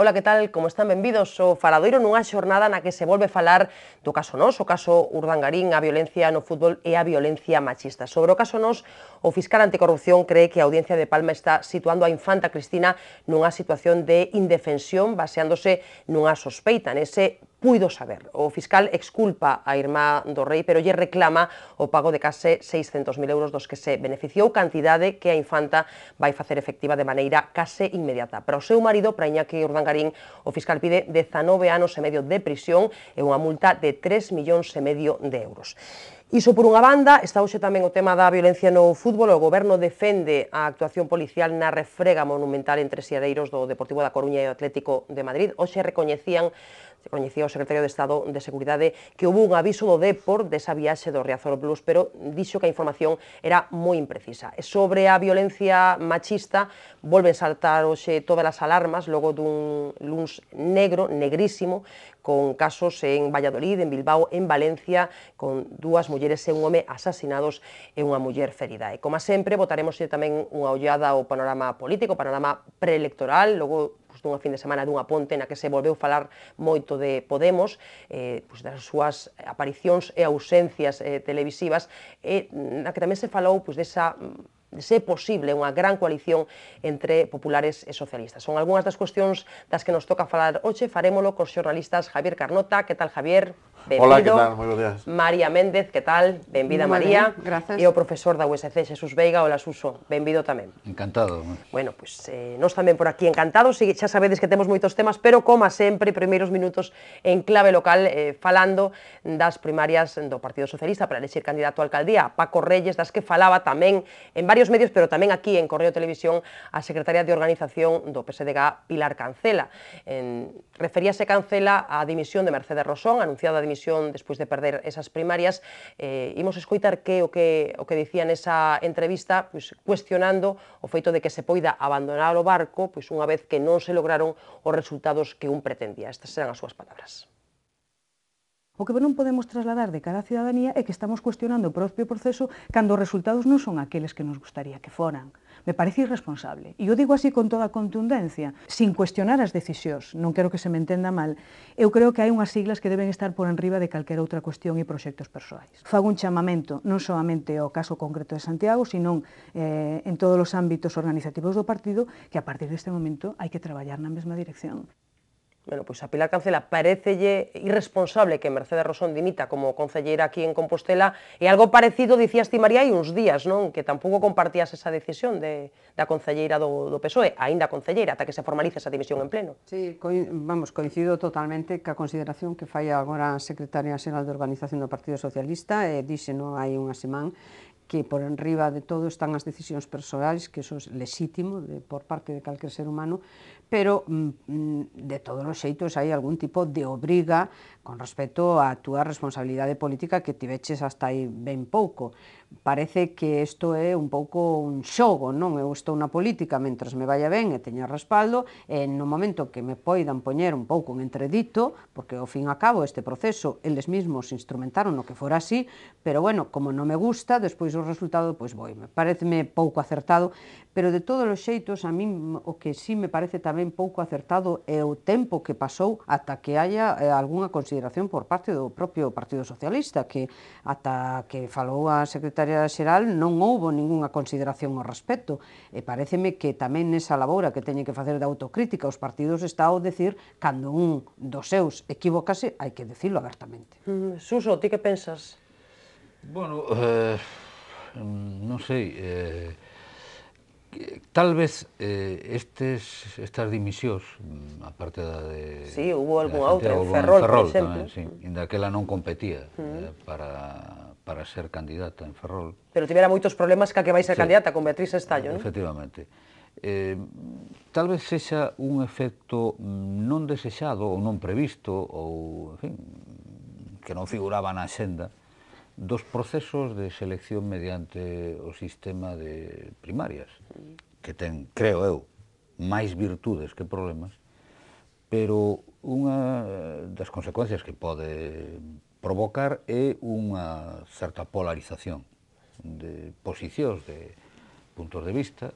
Ola, que tal? Como están? Benvidos ao Faladoiro nunha xornada na que se volve falar do caso nos, o caso Urdangarín, a violencia no fútbol e a violencia machista. Sobre o caso nos, o fiscal anticorrupción cree que a Audiencia de Palma está situando a infanta Cristina nunha situación de indefensión baseándose nunha sospeita. Nese puido saber. O fiscal exculpa a Irmá do Rei, pero lle reclama o pago de case 600.000 euros dos que se beneficiou cantidade que a infanta vai facer efectiva de maneira case inmediata. Para o seu marido, para Iñaki Urdangarín, o fiscal pide 19 anos e medio de prisión e unha multa de 3 millóns e medio de euros. Iso por unha banda, está hoxe tamén o tema da violencia no fútbol, o goberno defende a actuación policial na refrega monumental entre siareiros do Deportivo da Coruña e o Atlético de Madrid. Hoxe recoñecían coñecía o secretario de Estado de Seguridade que houve un aviso do Depor desa viaxe do Riazor Blues, pero dixo que a información era moi imprecisa. E sobre a violencia machista, volven saltar hoxe todas as alarmas logo dun luns negro, negrísimo, con casos en Valladolid, en Bilbao, en Valencia, con dúas mulleres e un home asasinados e unha muller ferida. E como sempre, votaremos tamén unha ollada ao panorama político, panorama preelectoral, logo pois, dunha fin de semana dunha ponte na que se volveu falar moito de Podemos, eh, pois, das súas aparicións e ausencias eh, televisivas, e na que tamén se falou pois, desa mm, se posible unha gran coalición entre populares e socialistas. Son algunhas das cuestións das que nos toca falar hoxe, farémolo cos xornalistas Javier Carnota. Que tal, Javier? Hola, ¿qué tal? Muy buenos días. María Méndez, ¿qué tal? Bienvenida, María. Gracias. gracias. Yo, profesor de USC, Jesús Veiga, hola Suso, Bienvenido también. Encantado. Bueno, pues eh, nos también por aquí encantados, y ya sabedes que tenemos muchos temas, pero como siempre, primeros minutos en clave local, eh, falando das primarias do Partido Socialista para elegir candidato a alcaldía, Paco Reyes, das que falaba también en varios medios, pero también aquí en Correo Televisión, a secretaria de organización do PSDG, Pilar Cancela. En, se Cancela a dimisión de Mercedes Rosón, anunciada dimisión despois de perder esas primarias. Eh, imos escoitar que o que o que dicía nesa entrevista, pois cuestionando o feito de que se poida abandonar o barco, pois unha vez que non se lograron os resultados que un pretendía. Estas serán as súas palabras. O que non podemos trasladar de cara á ciudadanía é que estamos cuestionando o propio proceso cando os resultados non son aqueles que nos gustaría que foran. Me parece irresponsable. E eu digo así con toda contundencia, sin cuestionar as decisións, non quero que se me entenda mal. Eu creo que hai unhas siglas que deben estar por enriba de calquera outra cuestión e proxectos persoais. Fago un chamamento non somente ao caso concreto de Santiago, sino eh, en todos os ámbitos organizativos do partido, que a partir deste momento hai que traballar na mesma dirección. Bueno, pois a Pilar Cancela parecelle irresponsable que Mercedes Rosón dimita como concelleira aquí en Compostela e algo parecido dicías ti María hai uns días, non? Que tampouco compartías esa decisión de, da concelleira do, do PSOE, aínda concelleira, ata que se formalice esa dimisión en pleno. Sí, co, vamos, coincido totalmente a consideración que fai agora a secretaria xeral de Organización do Partido Socialista e dixe non hai unha semana que por enriba de todo están as decisións persoais, que eso é lexítimo de, por parte de calquer ser humano, pero mm, mm, de todos os xeitos hai algún tipo de obriga con respecto á túa responsabilidade política que tiveches hasta aí ben pouco parece que isto é un pouco un xogo, non? Eu estou na política mentres me vaya ben e teña respaldo, e no momento que me poidan poñer un pouco en entredito, porque ao fin a cabo este proceso eles mesmos instrumentaron o que fora así, pero bueno, como non me gusta, despois o resultado, pois voime. Pareceme pouco acertado, pero de todos os xeitos a min o que sí me parece tamén pouco acertado é o tempo que pasou ata que haya eh, algunha consideración por parte do propio Partido Socialista, que ata que falou a secretaria xeral non houbo ningunha consideración ao respecto. E pareceme que tamén nesa labora que teñen que facer de autocrítica os partidos está ao decir cando un dos seus equivocase, hai que decirlo abertamente. Mm, Suso, ti que pensas? Bueno, eh, non sei, eh, Tal vez eh, estes, estas dimisións, mm, a parte da de... Sí, hubo algunha outro, en Ferrol, Ferrol por exemplo. Tamén, sí, en daquela non competía uh -huh. eh, mm. para, para ser candidata en Ferrol. Pero tivera moitos problemas ca que vai ser sí. candidata con Beatriz Estallo, non? Efectivamente. Eh, tal vez sexa un efecto mm, non desexado ou non previsto ou, en fin, que non figuraba na xenda dos procesos de selección mediante o sistema de primarias que ten, creo eu, máis virtudes que problemas, pero unha das consecuencias que pode provocar é unha certa polarización de posicións, de puntos de vista,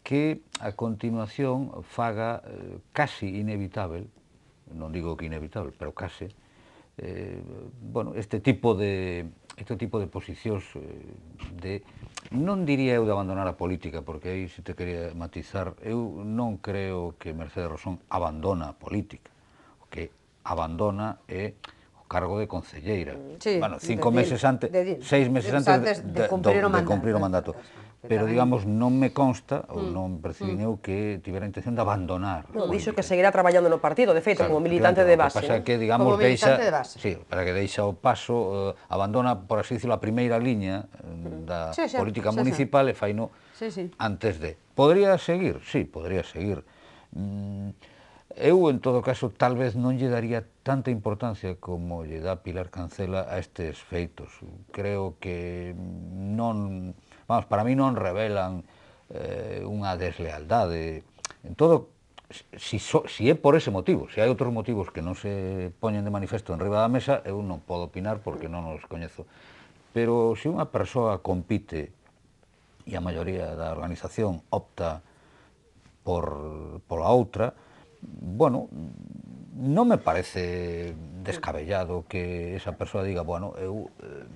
que a continuación faga eh, casi inevitável, non digo que inevitável, pero case, eh, bueno, este tipo de este tipo de posicións eh, de non diría eu de abandonar a política, porque aí se te quería matizar, eu non creo que Mercedes Rosón abandona a política. O que abandona é o cargo de concelleira. Sí, bueno, cinco de meses antes, de, seis meses antes, antes de, de, cumprir, o mandato. de cumprir o mandato pero digamos non me consta ou mm. non percibín mm. eu que tivera intención de abandonar. Non, dixo que seguirá traballando no partido, de feito, claro, como militante de base. Pasa que, digamos, como deixa, de base. Sí, para que deixa o paso, eh, abandona, por así dicirlo, a primeira liña eh, mm. da sí, política municipal e faino sí, sí. antes de. Podría seguir? Sí, podría seguir. Mm, eu, en todo caso, tal vez non lle daría tanta importancia como lle dá Pilar Cancela a estes feitos. Creo que non Vamos, para mí non revelan eh, unha deslealdade. En todo, si, so, si é por ese motivo, se si hai outros motivos que non se poñen de manifesto en riba da mesa, eu non podo opinar porque non os coñezo. Pero se si unha persoa compite e a maioría da organización opta por, pola outra, bueno, non me parece descabellado que esa persoa diga, bueno, eu eh,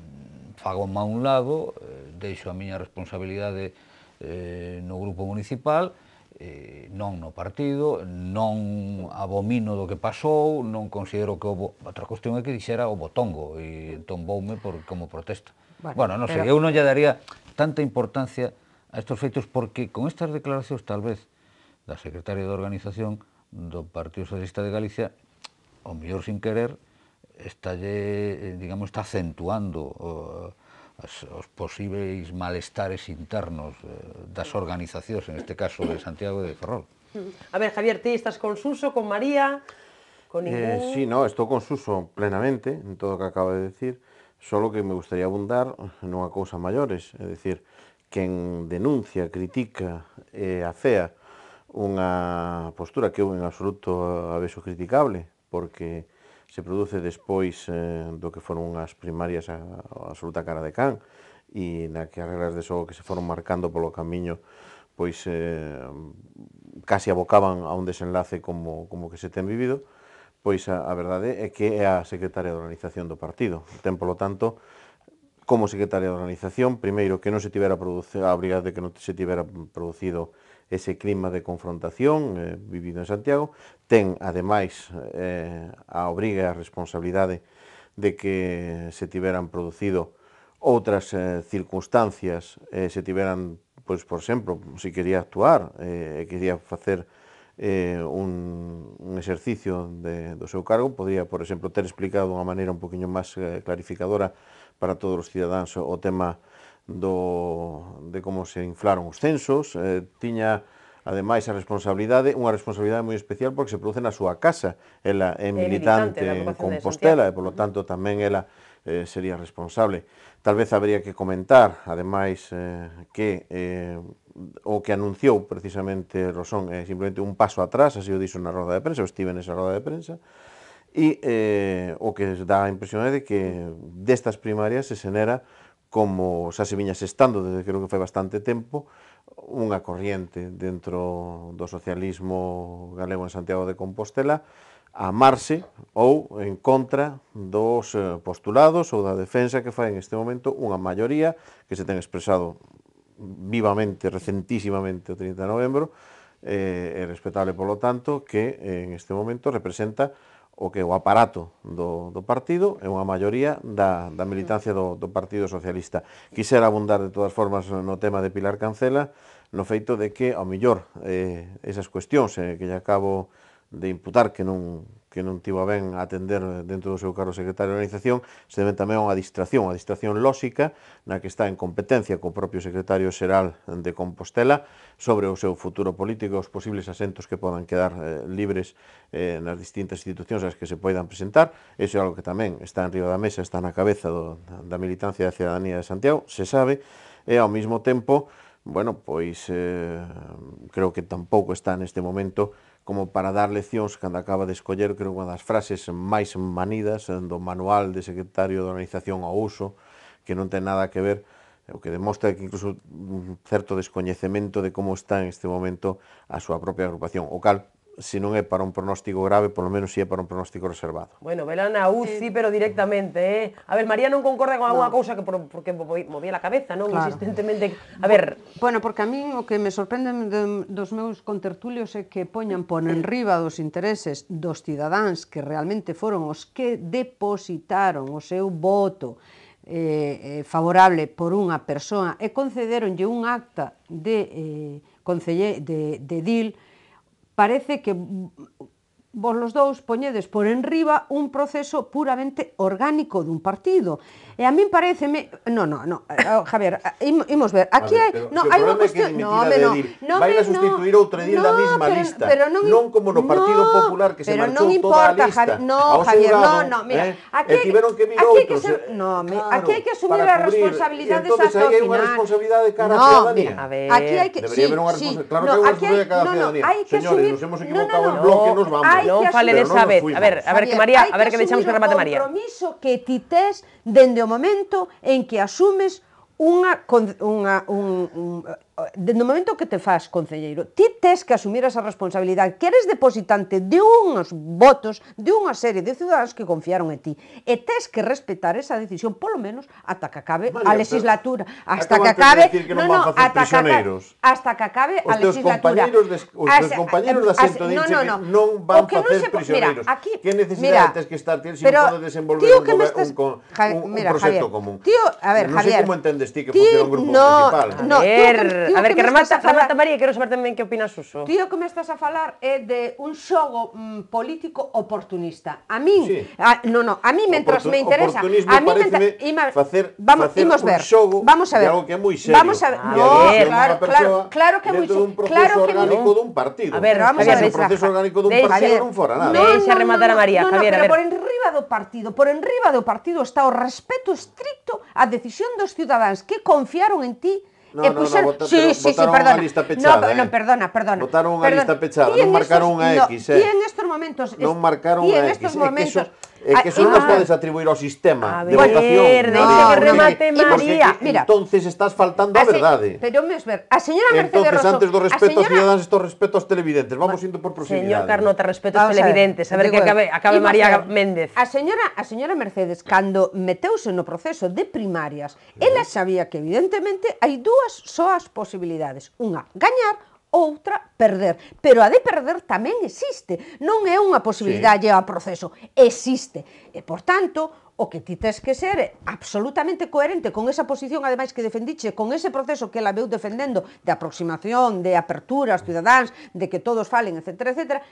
fago má un lado, eh, deixo a miña responsabilidade eh, no grupo municipal, eh, non no partido, non abomino do que pasou, non considero que houve... Outra cuestión é que dixera o botongo e tomboume entón por, como protesta. Bueno, bueno non sei, pero... eu non lle daría tanta importancia a estos feitos porque con estas declaracións, tal vez, da secretaria de organización do Partido Socialista de Galicia, o mellor sin querer, está, lle, eh, digamos, está acentuando... Uh, as, os posíveis malestares internos eh, das organizacións, en este caso de Santiago de Ferrol. A ver, Javier, ti estás con Suso, con María, con eh, ningún... Eh, sí, no, estou con Suso plenamente, en todo o que acaba de decir, solo que me gustaría abundar nunha cousa maiores, é dicir, quen denuncia, critica e eh, afea unha postura que eu en absoluto a criticable, porque se produce despois eh, do que foron as primarias a, a absoluta cara de can e na que as regras de xogo que se foron marcando polo camiño pois eh, casi abocaban a un desenlace como, como que se ten vivido, pois a, a verdade é que é a secretaria de organización do partido. Ten, polo tanto, como secretaria de organización, primeiro, que non se tivera producido, a obrigada de que non se tivera producido ese clima de confrontación eh, vivido en Santiago, ten ademais eh, a obriga e a responsabilidade de que se tiveran producido outras eh, circunstancias, eh, se tiveran, pois, por exemplo, se quería actuar, eh, quería facer eh, un, un exercicio de, do seu cargo, podría, por exemplo, ter explicado de unha maneira un poquinho máis eh, clarificadora para todos os cidadáns o tema do, de como se inflaron os censos, eh, tiña ademais a responsabilidade, unha responsabilidade moi especial porque se produce na súa casa. Ela é militante, militante en Compostela e, polo tanto, tamén ela eh, sería responsable. Tal vez habría que comentar, ademais, eh, que eh, o que anunciou precisamente Rosón é eh, simplemente un paso atrás, así o dixo na roda de prensa, eu estive nesa roda de prensa, e eh, o que dá a impresión é de que destas primarias se xenera como xa se viñas estando desde creo que foi bastante tempo, unha corriente dentro do socialismo galego en Santiago de Compostela a amarse ou en contra dos eh, postulados ou da defensa que fai en este momento unha maioría que se ten expresado vivamente, recentísimamente o 30 de novembro, eh, é respetable, polo tanto, que en este momento representa o que o aparato do, do partido e unha maioría da, da militancia do, do Partido Socialista. Quisera abundar de todas formas no tema de Pilar Cancela, no feito de que, ao millor, eh, esas cuestións eh, que lle acabo de imputar que non que non tivo a ben atender dentro do seu cargo secretario de organización, se deben tamén a unha distracción, a distracción lóxica na que está en competencia co propio secretario xeral de Compostela sobre o seu futuro político, os posibles asentos que podan quedar eh, libres eh, nas distintas institucións ás que se poidan presentar. Eso é algo que tamén está en riba da mesa, está na cabeza do, da militancia da ciudadanía de Santiago, se sabe, e ao mesmo tempo, bueno, pois eh, creo que tampouco está neste momento como para dar leccións cando acaba de escoller, creo, unha das frases máis manidas eh, do manual de secretario de organización ao uso, que non ten nada que ver, eh, o que demostra que incluso un certo descoñecemento de como está en este momento a súa propia agrupación, o cal se non é para un pronóstico grave, polo menos si é para un pronóstico reservado. Bueno, vela na UCI, pero directamente, eh. A ver, María non concorda con algunha no. cousa que por, porque movía a cabeza, non? Claro. Insistentemente. A ver... Bueno, porque a min o que me sorprende dos meus contertulios é que poñan por enriba dos intereses dos cidadáns que realmente foron os que depositaron o seu voto eh, eh favorable por unha persoa e concederonlle un acta de eh, concelle, de, de DIL parece que vos los dous poñedes por enriba un proceso puramente orgánico dun partido. E a min pareceme, no, no, no, eh, oh, Javier, eh, im, imos ver, aquí hai, no, hai unha cuestión, no, me, no, no, vai a sustituir outro día da mesma lista, pero non, non como no Partido no, Popular que se marchou non importa, toda a lista. Javier, no, Javier, no, no, mira, aquí, e tiveron que vir aquí outros, que ser, no, me, aquí hai que asumir as responsabilidades hasta o final. Entonces hai unha responsabilidade cara no, a ciudadanía. Mira, aquí hai que, sí, sí, claro que hai unha responsabilidade cara a ciudadanía. Señores, nos hemos equivocado en bloque, nos vamos. Non fale de vez. a ver, a ver que María, a ver que deixamos que remate María. compromiso que ti tes dende o momento en que asumes unha, unha un, un, dende o momento que te faz concelleiro, ti tes que asumir esa responsabilidade, que eres depositante de uns votos de unha serie de ciudadanos que confiaron en ti. E tes que respetar esa decisión, polo menos, ata que acabe vale, a legislatura. Hasta que acabe... Que non no, no, hasta que acabe, hasta que acabe a legislatura. os teus compañeros de asento no, no, no. non van facer non se, prisioneiros. Mira, aquí, que necesidade tens que estar tens se non desenvolver tío, un, estás, un, un, mira, un proxecto Javier, común. Tío, a ver, Javier, non sei como entendes ti que funciona un grupo no, principal. No, no, a ver, que, que remata, falar... remata María, quero saber tamén que opinas Suso. Tío, que me estás a falar é eh, de un xogo mm, político oportunista. A min, sí. a, no, no, a mí mentras Oportun, me interesa, a mí mentras ima, facer, vamos, facer imos ver. Xogo vamos a ver. Algo que é moi serio. Vamos a ah, ver. Ah, eh, no, claro, claro, claro que é moi serio. Claro que orgánico no. dun partido. A ver, vamos Javier, a ver. O proceso orgánico dun partido non fora nada. Deixa rematar a María, Javier, a ver. Por enriba do partido, por enriba do partido está o respeto estricto á decisión dos cidadáns que confiaron en ti No, e eh, no, pois no, votaron, sí, sí, votaron sí, perdona. unha lista pechada. No, eh. no, perdona, perdona. Votaron unha perdona. lista pechada, non marcaron unha X, eh. Ti en estes momentos... non marcaron unha X. é que eso, Eh, ah, que eso non ah, podes atribuir ao sistema a ver, de votación. Ah, ver, no, que remate porque, María. Porque, Mira, entonces estás faltando a, a verdade. Pero vamos ver, a señora Mercedes Entonces, Rosso, antes do respeto aos ciudadanos, estos respeto aos televidentes. Vamos bueno, indo por proximidade. Señor Carnota, respeto aos televidentes. A ver, que acabe, acabe María Méndez. A señora, a señora Mercedes, cando meteuse no proceso de primarias, ela sabía que evidentemente hai dúas soas posibilidades. Unha, gañar outra perder. Pero a de perder tamén existe. Non é unha posibilidade sí. ao proceso. Existe. E, por tanto, o que ti tes que ser é absolutamente coherente con esa posición, ademais que defendiche, con ese proceso que ela veu defendendo de aproximación, de apertura aos cidadáns, de que todos falen, etc, etc,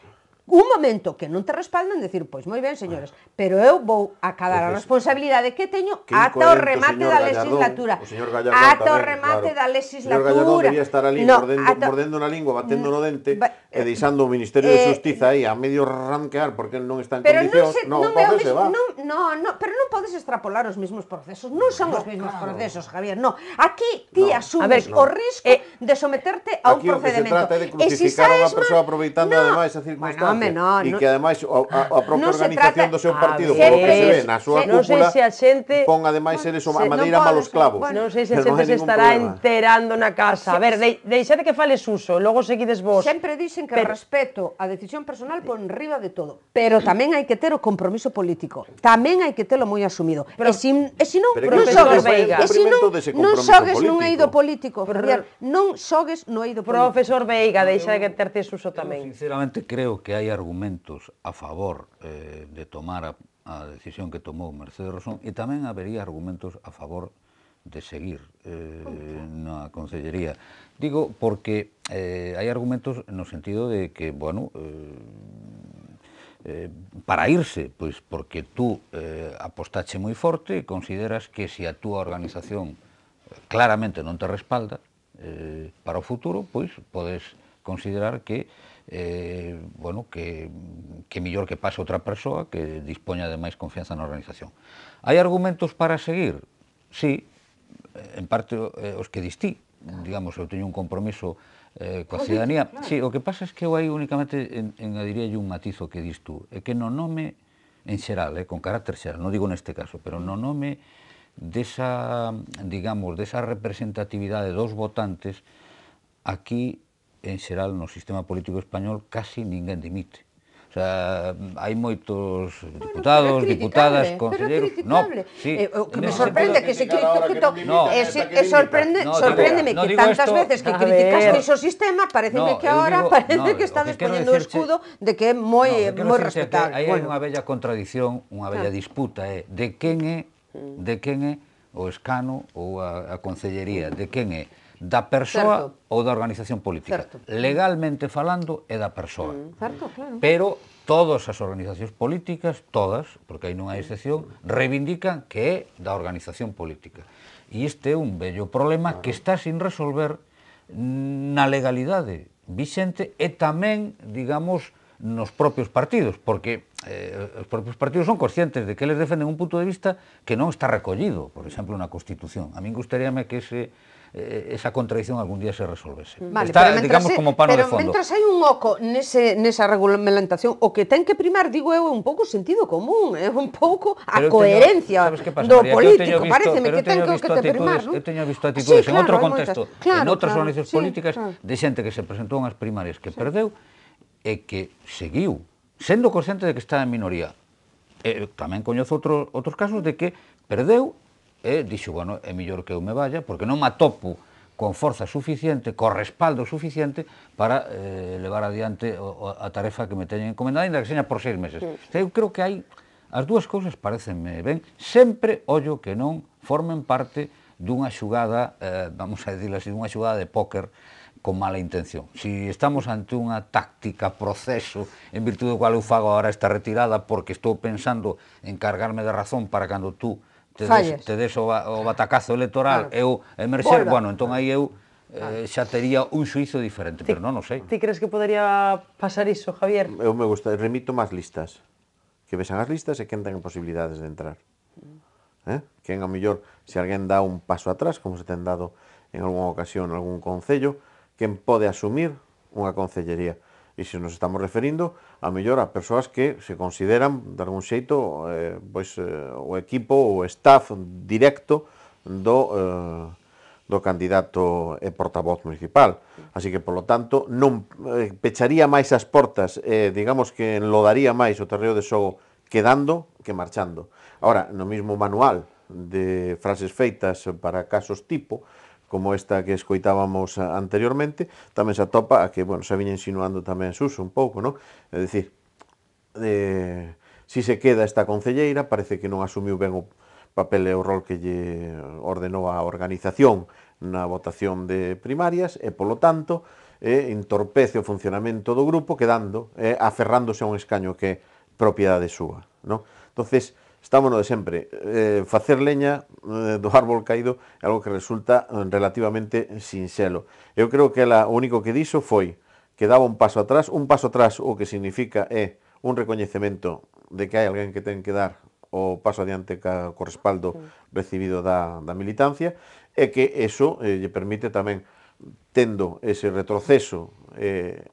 un momento que non te respaldan, decir, pois moi ben, señores, pero eu vou acadar a responsabilidade que teño que ata o remate da legislatura. Gallardón, o ata tamén, o remate claro. da legislatura. O señor debía estar ali no, mordendo, ato... mordendo na lingua, batendo mm, no dente ba... e deixando o Ministerio eh, de Justiza aí a medio ranquear porque non está en pero condicións. Non, se, non, non, se Non, non, non, pero non podes extrapolar os mesmos procesos. Non son no, os mesmos claro. procesos, Javier, non. Aquí ti no, asumes ver, no. o risco eh, de someterte a un procedemento. Aquí o que se trata é de crucificar a unha persoa aproveitando ademais a circunstancia Home, no, e no, que ademais a, a propia no organización trata... do seu ah, partido, ver, polo que se ve na súa se, cúpula, no se a xente, pon ademais seres a madeira no malos clavos. Bueno, non sei se a xente se estará problema. enterando na casa. Se, a ver, de, deixade que fales uso, logo seguides vos. Sempre dicen que pero... respeto a decisión personal por enriba de todo, pero tamén hai que ter o compromiso político. Tamén hai que telo moi asumido. Pero, e sin, e si non, pero non sogues, e si non, non sogues nun eido político, non sogues no eido político. Profesor Veiga, deixa de que terte uso tamén. Sinceramente creo que hai hai argumentos a favor eh, de tomar a, a decisión que tomou Mercedes Rosón e tamén habería argumentos a favor de seguir eh, na Consellería. Digo porque eh, hai argumentos no sentido de que, bueno, eh, eh, para irse, pois porque tú eh, apostache moi forte e consideras que se a túa organización claramente non te respalda eh, para o futuro, pois podes considerar que eh, bueno, que, que mellor que pase outra persoa que dispoña de máis confianza na organización. Hai argumentos para seguir? Sí, en parte eh, os que distí, digamos, eu teño un compromiso eh, coa cidadanía. Claro. Sí, o que pasa é es que eu aí únicamente en, engadiría un matizo que distú. tú, é que no nome en xeral, eh, con carácter xeral, non digo neste caso, pero no nome desa, digamos, desa representatividade dos votantes, aquí en xeral no sistema político español casi ninguén dimite. O sea, hai moitos diputados, bueno, diputadas, conselleiros... No, sí, eh, o que me sorprende que se critico... No, es, que es sorprende, no, sorpréndeme no, que tantas esto, veces que criticaste iso sistema, parece no, que ahora digo, parece no, que estades que o escudo de que é moi, no, moi respetable. Hai bueno. hai unha bella contradición, unha bella ah. disputa, é de quen é, de quen é o escano ou a, a concellería, de quen é da persoa certo. ou da organización política. Certo. Legalmente falando é da persoa. Mm, certo, claro. Pero todas as organizacións políticas, todas, porque aí non hai excepción, reivindican que é da organización política. E este é un bello problema claro. que está sin resolver na legalidade vixente e tamén, digamos, nos propios partidos, porque eh, os propios partidos son conscientes de que eles defenden un punto de vista que non está recollido, por exemplo, na Constitución. A min gustaríame que ese eh, esa contradición algún día se resolvese. Vale, Está, pero digamos, se, como pano pero de fondo. Pero hai un oco nese, nesa regulamentación, o que ten que primar, digo eu, un pouco sentido común, é eh, un pouco a pero coherencia teño, que pasa, do María, político, visto, pareceme que ten que, que te primar, non? Eu teño visto actitudes sí, claro, en outro contexto, claro, en outras claro, organizacións sí, políticas, claro. de xente que se presentou unhas primarias que sí. perdeu e que seguiu, sendo consciente de que estaba en minoría. E, tamén coñezo outro, outros casos de que perdeu e dixo, bueno, é mellor que eu me vaya, porque non me atopo con forza suficiente, co respaldo suficiente para eh, levar adiante o, a tarefa que me teñen encomendada, ainda que seña por seis meses. Sí. Eu creo que hai as dúas cousas parecenme ben, sempre ollo que non formen parte dunha xugada, eh, vamos a dicirlo así, dunha xugada de póker con mala intención. Si estamos ante unha táctica, proceso, en virtude do cual eu fago agora esta retirada porque estou pensando en cargarme de razón para cando tú te tedes o, o batacazo electoral, claro. eu emerxer, bueno, entón aí eu eh, xa tería un suizo diferente, ti, pero non o sei. Ti crees que podería pasar iso, Javier? Eu me gusta, remito máis listas. Que vexan as listas e quen ten posibilidades de entrar. Mm. Eh? Quen a mellor, se alguén dá un paso atrás, como se ten dado en algunha ocasión algún concello, quen pode asumir unha concellería e se nos estamos referindo a mellor a persoas que se consideran de algún xeito eh, pois, eh, o equipo ou staff directo do eh, do candidato e portavoz municipal. Así que, polo tanto, non eh, pecharía máis as portas, eh, digamos que enlodaría máis o terreo de xogo quedando que marchando. Ahora, no mismo manual de frases feitas para casos tipo, como esta que escoitábamos anteriormente, tamén se atopa a que, bueno, se viña insinuando tamén Suso un pouco, non? É dicir, eh, si se queda esta concelleira, parece que non asumiu ben o papel e o rol que lle ordenou a organización na votación de primarias e, polo tanto, eh, entorpece o funcionamento do grupo quedando, eh, aferrándose a un escaño que é propiedade súa. Non? Entonces, estamos no de sempre. Eh, facer leña eh, do árbol caído é algo que resulta eh, relativamente sinxelo. Eu creo que ela, o único que dixo foi que daba un paso atrás. Un paso atrás o que significa é un recoñecemento de que hai alguén que ten que dar o paso adiante ca respaldo recibido da, da militancia e que eso eh, lle permite tamén tendo ese retroceso eh,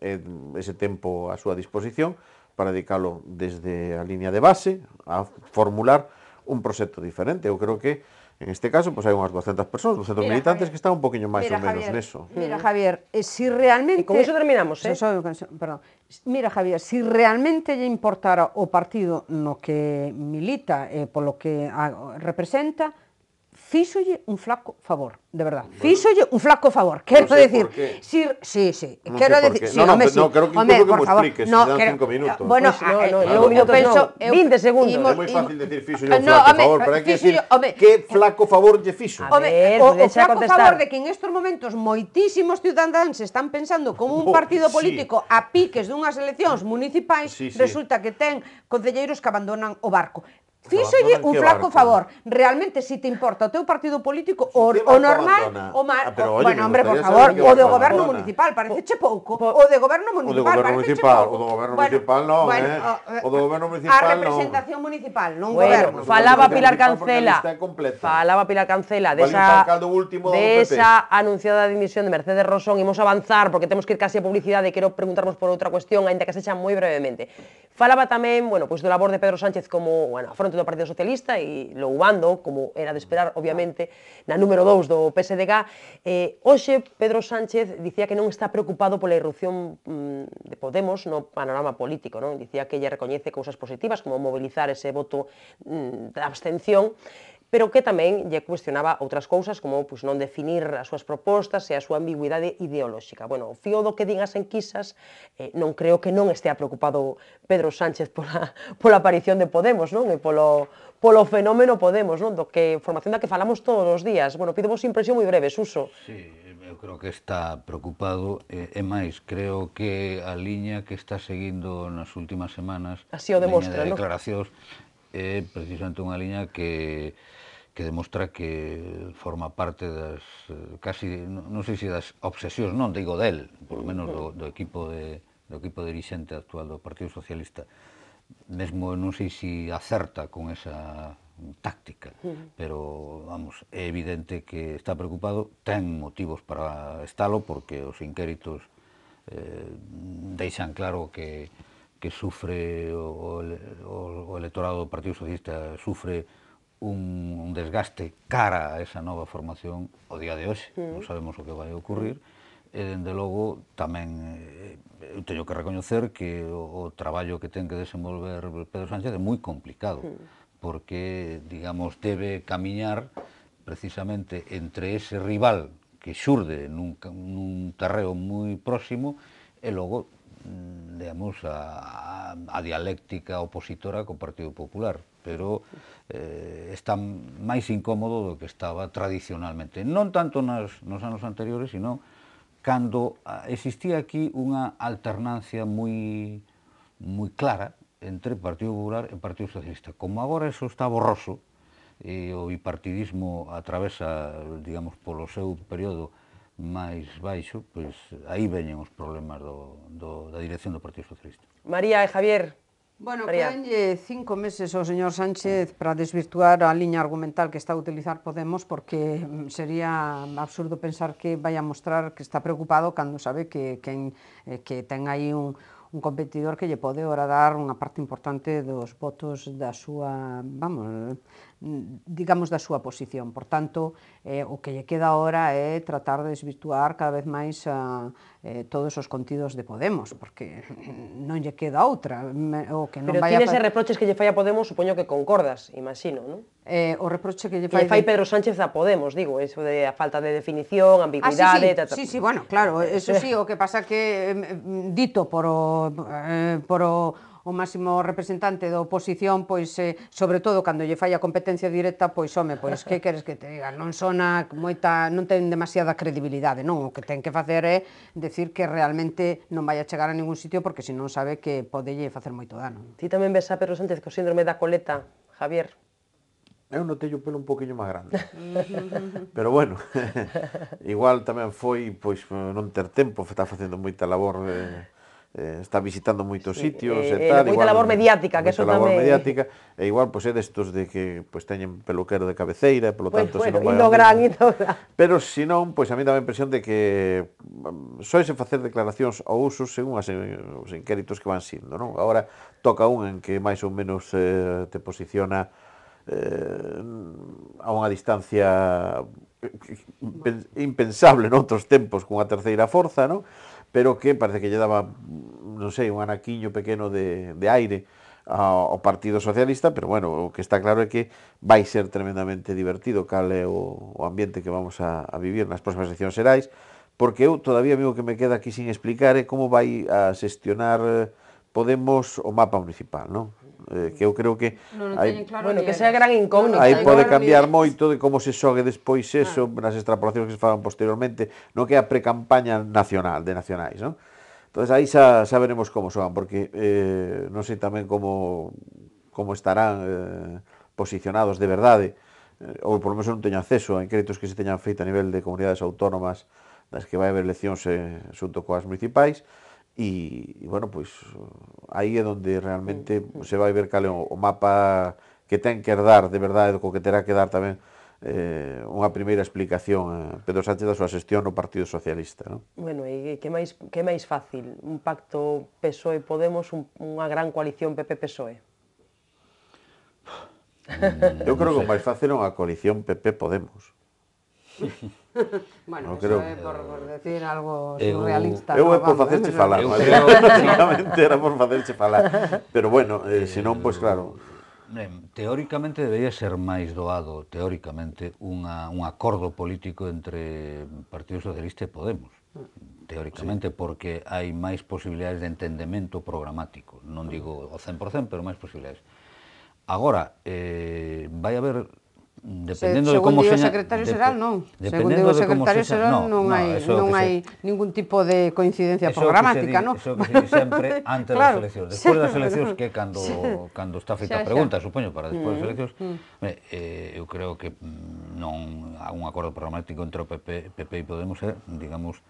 ese tempo a súa disposición para dedicarlo desde a liña de base a formular un proxecto diferente. Eu creo que en este caso pues pois, hai unhas 200 persoas, 200 mira, militantes Javier, que están un poquinho máis ou menos Javier, neso. Mira, mm. Javier, se eh, si realmente... E con iso terminamos, eh? Eso, perdón. Mira, Javier, si realmente lle importara o partido no que milita e eh, polo que a, representa, fíxolle un flaco favor, de verdad. Bueno, fíxolle un flaco favor, quero no sé decir. Sí, sí, sí, no quero decir, sí, no, no, no, sí. no, creo que home, por que favor, expliques, no, dan quero, cinco minutos. Bueno, pues, no, eh, no, eh, no, eu penso, no, 20 segundos. Imos, é moi fácil decir fíxolle un no, flaco home, favor, pero hai que decir home, que flaco favor lle fixo. A ver, o, o flaco contestar. favor de que en estes momentos moitísimos cidadáns están pensando como un partido político a piques dunhas eleccións municipais, resulta que ten concelleiros que abandonan o barco. Fíxolle un flaco favor. Realmente, se si te importa o teu partido político, o, o normal, o mar... Ah, pero, oye, bueno, hombre, por favor, o de goberno municipal, che pouco. O de goberno municipal, parece o de goberno municipal, o do goberno municipal non, bueno, eh. Ah, eh o do goberno ah, municipal non. A representación municipal, non bueno, goberno. Falaba Pilar Cancela. Falaba Pilar Cancela de esa... De esa anunciada dimisión de Mercedes Rosón. Imos avanzar porque temos que ir casi a publicidade e quero preguntarmos por outra cuestión, ainda que echan moi brevemente. Falaba tamén, bueno, pois pues, do labor de Pedro Sánchez como, bueno, afronto do Partido Socialista e loubando, como era de esperar, obviamente, na número 2 do PSDG. Eh, hoxe, Pedro Sánchez dicía que non está preocupado pola irrupción mm, de Podemos no panorama político. Non? Dicía que lle recoñece cousas positivas, como mobilizar ese voto mm, de abstención, pero que tamén lle cuestionaba outras cousas como pois, non definir as súas propostas e a súa ambigüidade ideolóxica. Bueno, o fío do que din as enquisas, eh, non creo que non estea preocupado Pedro Sánchez pola, pola aparición de Podemos, non? E polo, polo fenómeno Podemos, non? Do que formación da que falamos todos os días. Bueno, pido vos impresión moi breve, Suso. Sí, eu creo que está preocupado, e, e máis, creo que a liña que está seguindo nas últimas semanas, Así o demostra, de declaracións, no? é precisamente unha liña que que demostra que forma parte das eh, casi, non sei se das obsesións, non digo del, por menos do, do equipo de do equipo dirixente actual do Partido Socialista. Mesmo non sei se acerta con esa táctica, pero vamos, é evidente que está preocupado, ten motivos para estalo porque os inquéritos eh, deixan claro que que sufre o, o, o electorado do Partido Socialista sufre un, un desgaste cara a esa nova formación o día de hoxe, mm. non sabemos o que vai ocurrir, e dende logo tamén eh, eu teño que recoñecer que o, o traballo que ten que desenvolver Pedro Sánchez é moi complicado, mm. porque, digamos, debe camiñar precisamente entre ese rival que xurde nun, nun terreo moi próximo e logo Mm, digamos, a, a dialéctica opositora co Partido Popular, pero eh, está máis incómodo do que estaba tradicionalmente. Non tanto nas, nos anos anteriores, sino cando existía aquí unha alternancia moi, moi clara entre Partido Popular e Partido Socialista. Como agora eso está borroso, e o bipartidismo atravesa, digamos, polo seu período máis baixo, pois aí veñen os problemas do, do, da dirección do Partido Socialista. María e Javier, Bueno, quedanlle cinco meses ao señor Sánchez para desvirtuar a liña argumental que está a utilizar Podemos porque mm, sería absurdo pensar que vai a mostrar que está preocupado cando sabe que, que, eh, que ten aí un, un competidor que lle pode ora dar unha parte importante dos votos da súa, vamos, digamos, da súa posición. Por tanto, eh, o que lle queda ahora é tratar de desvirtuar cada vez máis a, ah, eh, todos os contidos de Podemos, porque non lle queda outra. o que non Pero vai ese a... reproches que lle falla Podemos, supoño que concordas, imagino, non? eh, o reproche que lle fai... fai Pedro Sánchez a Podemos, digo, eso de a falta de definición, ambigüidade... Ah, sí, sí. sí, sí, bueno, claro, eh, eso eh. sí, o que pasa que dito por o, eh, por o, o máximo representante da oposición, pois, eh, sobre todo, cando lle fai a competencia directa, pois, home, pois, que queres que te diga? Non sona moita, non ten demasiada credibilidade, non? O que ten que facer é decir que realmente non vai a chegar a ningún sitio, porque se non sabe que podelle facer moito dano. Ti tamén ves a Pedro Sánchez co síndrome da coleta, Javier? Eu notei o pelo un poquinho máis grande. Pero bueno, igual tamén foi pois non ter tempo, está facendo moita labor eh, eh, está visitando moitos sí, sitios eh, e eh, tal, moita igual, labor mediática, que eso labor tamén. mediática, e igual pois pues, é destos de que pois pues, teñen peluquero de cabeceira, polo pues, pois tanto, bueno, se non Indo gran, indo gran. Pero se non, pois pues, a mí dá a impresión de que mm, soise facer declaracións ao uso según as, os inquéritos que van sendo, non? Agora toca un en que máis ou menos eh, te posiciona eh, a unha distancia eh, impensable noutros tempos cunha terceira forza, non? pero que parece que lle daba, non sei, un anaquiño pequeno de, de aire ao Partido Socialista, pero bueno, o que está claro é que vai ser tremendamente divertido cal é o, o ambiente que vamos a, a vivir nas próximas eleccións xerais, porque eu todavía amigo que me queda aquí sin explicar é como vai a xestionar eh, Podemos o mapa municipal, non? Eh, que eu creo que non, non hai, claro bueno, que sea gran incógnita. Aí pode cambiar no moito de como se xogue despois ah. eso ah. nas extrapolacións que se falan posteriormente, non que a precampaña nacional de nacionais, non? Entonces aí xa, xa veremos como son, porque eh, non sei tamén como como estarán eh, posicionados de verdade eh, ou por lo menos non teño acceso a créditos que se teñan feito a nivel de comunidades autónomas das que vai haber eleccións eh, xunto coas municipais, E, e bueno, pois aí é onde realmente se vai ver cal é o mapa que ten que dar, de verdade, co que terá que dar tamén eh, unha primeira explicación a eh, Pedro Sánchez da súa xestión no Partido Socialista. Non? Bueno, e que máis, que máis fácil? Un pacto PSOE-Podemos, un, unha gran coalición PP-PSOE? Mm, eu creo que o máis fácil é unha coalición PP-Podemos. bueno, no, creo... por, por decir algo eh, surrealista. Eu, eu é por facerche ¿eh? falar, eu creo... básicamente era por facerche falar. Pero bueno, eh, eh senón, pois pues, claro... Teóricamente debería ser máis doado, teóricamente, unha, un acordo político entre Partido Socialista e Podemos teóricamente, sí. porque hai máis posibilidades de entendemento programático. Non digo o 100%, pero máis posibilidades. Agora, eh, vai haber Dependendo se, de como seña, o secretario de, xeral, non. Segundo o secretario xeral, non, non hai, non hai ningún tipo de coincidencia programática, non? Eso que se di sempre antes claro, das eleccións. Despois das eleccións, que cando, cando está feita a pregunta, supoño, para despois das eleccións, mm. mm. eh, eu creo que mm, non há un acordo programático entre o PP, PP e Podemos, ser, digamos,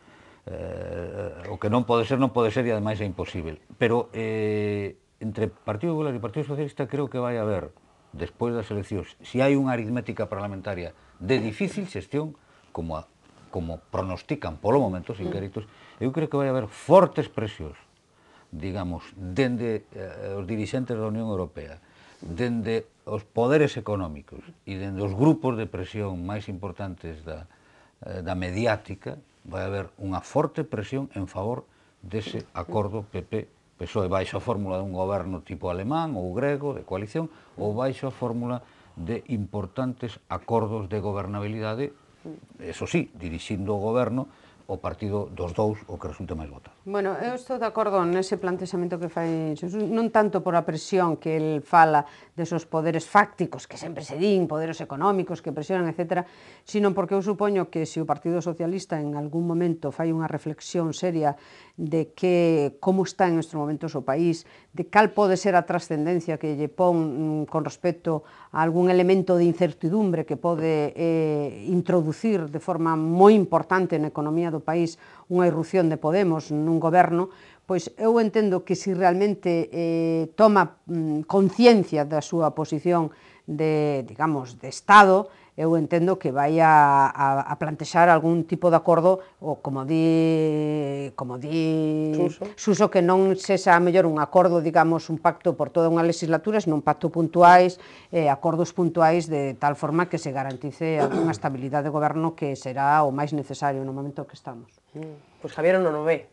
eh, o que non pode ser, non pode ser e ademais é imposible. Pero eh, entre Partido Popular e Partido Socialista creo que vai haber despois das eleccións, se hai unha aritmética parlamentaria de difícil xestión, como, a, como pronostican polo momento os mm. inquéritos, eu creo que vai haber fortes presións, digamos, dende eh, os dirixentes da Unión Europea, dende os poderes económicos e dende os grupos de presión máis importantes da, eh, da mediática, vai haber unha forte presión en favor dese acordo PP PSOE baixo a fórmula dun goberno tipo alemán ou grego de coalición ou baixo a fórmula de importantes acordos de gobernabilidade, eso sí, dirixindo o goberno o partido dos dous o que resulte máis votado. Bueno, eu estou de acordo nese plantexamento que fai Xesús, non tanto por a presión que el fala desos poderes fácticos que sempre se din, poderes económicos que presionan, etc., sino porque eu supoño que se o Partido Socialista en algún momento fai unha reflexión seria de que como está en estes momentos o país, de cal pode ser a trascendencia que lle pon mm, con respecto a algún elemento de incertidumbre que pode eh, introducir de forma moi importante na economía do país unha irrupción de Podemos nun goberno, pois eu entendo que se realmente eh, toma mm, conciencia da súa posición de, digamos, de Estado, eu entendo que vai a, a, a plantexar algún tipo de acordo ou como di como di Suso. Suso que non sexa a mellor un acordo, digamos, un pacto por toda unha legislatura, senón un pacto puntuais, eh, acordos puntuais de tal forma que se garantice unha estabilidade de goberno que será o máis necesario no momento que estamos. Pois Javier non o ve.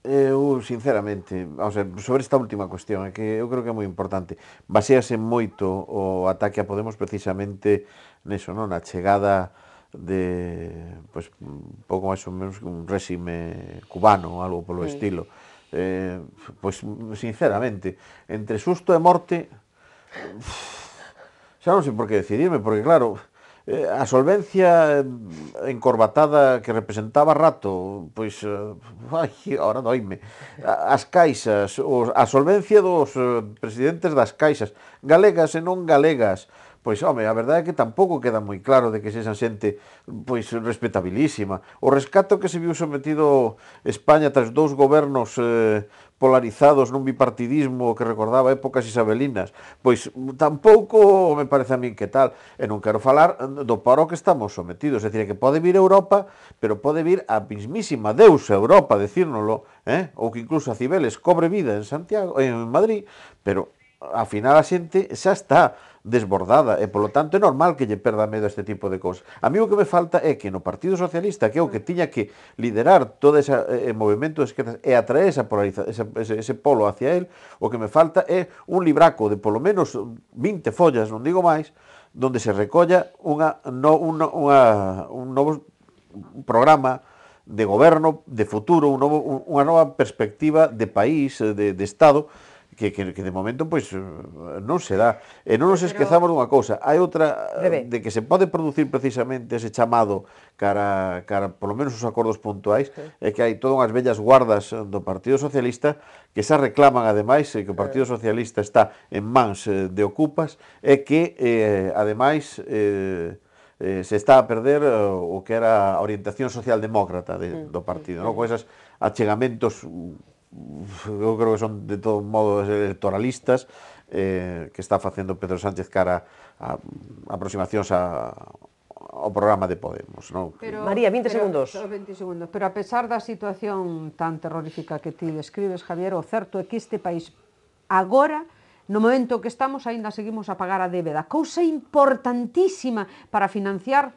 Eu, eh, uh, sinceramente, vamos sea, ver, sobre esta última cuestión, eh, que eu creo que é moi importante. Basease moito o ataque a Podemos precisamente neso, non? Na chegada de, pois, pouco máis ou menos un réxime cubano, ou algo polo sí. estilo. Eh, pois, sinceramente, entre susto e morte, xa non sei por que decidirme, porque claro, Eh, a solvencia eh, encorbatada que representaba rato, pois eh, ai, ahora doime. As caixas, a solvencia dos presidentes das caixas, galegas e non galegas, Pois, home, a verdade é que tampouco queda moi claro de que sexan xente pois respetabilísima. O rescato que se viu sometido España tras dous gobernos eh, polarizados nun bipartidismo que recordaba épocas isabelinas, pois tampouco me parece a min que tal. E non quero falar do paro que estamos sometidos, é dicir, que pode vir a Europa, pero pode vir a mismísima deusa Europa, decírnolo, eh? ou que incluso a Cibeles cobre vida en Santiago, en Madrid, pero a final a xente xa está desbordada e polo tanto é normal que lle perda medo a este tipo de cousas. A mí o que me falta é que no Partido Socialista, que é o que tiña que liderar todo ese eh, movimento de esquerdas e atraer esa polariza, esa, ese, ese polo hacia él, o que me falta é un libraco de polo menos 20 follas, non digo máis, donde se recolla unha, no, unha, unha, un novo programa de goberno de futuro, un novo, unha nova perspectiva de país, de, de Estado, que, que, que de momento pois eh, non se dá. E non nos esquezamos dunha cousa, hai outra eh, Rebe. de que se pode producir precisamente ese chamado cara cara polo menos os acordos puntuais, sí. é que hai todas unhas bellas guardas do Partido Socialista que xa reclaman ademais eh, que o Partido Socialista está en mans de ocupas e que eh, ademais eh, eh, se está a perder o que era a orientación socialdemócrata de, mm, do partido, mm. non? Mm. con esas achegamentos eu creo que son de todos modos electoralistas eh, que está facendo Pedro Sánchez cara a, a aproximacións a, ao programa de Podemos, non? Pero, María, 20 pero, segundos. 20 segundos. Pero a pesar da situación tan terrorífica que ti describes, Javier, o certo é que este país agora No momento que estamos, aínda seguimos a pagar a débeda, cousa importantísima para financiar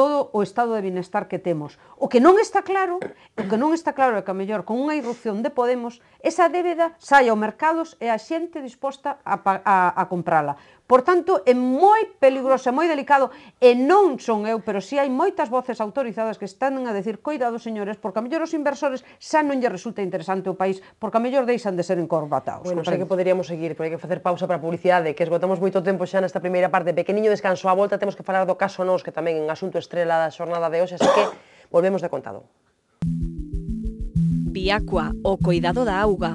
todo o estado de bienestar que temos. O que non está claro, o que non está claro é que a mellor con unha irrupción de Podemos, esa débeda sai ao mercados e a xente disposta a, a, a comprala. Por tanto, é moi peligroso, é moi delicado, e non son eu, pero si hai moitas voces autorizadas que están a decir coidado, señores, porque a mellor os inversores xa non lle resulta interesante o país, porque a mellor deixan de ser encorbatados. Bueno, sei que poderíamos seguir, pero hai que facer pausa para a publicidade, que esgotamos moito tempo xa nesta primeira parte. Pequeniño descanso, a volta temos que falar do caso Nós, que tamén en asunto estrela da xornada de hoxe, así que volvemos de contado. Biacua, o coidado da auga,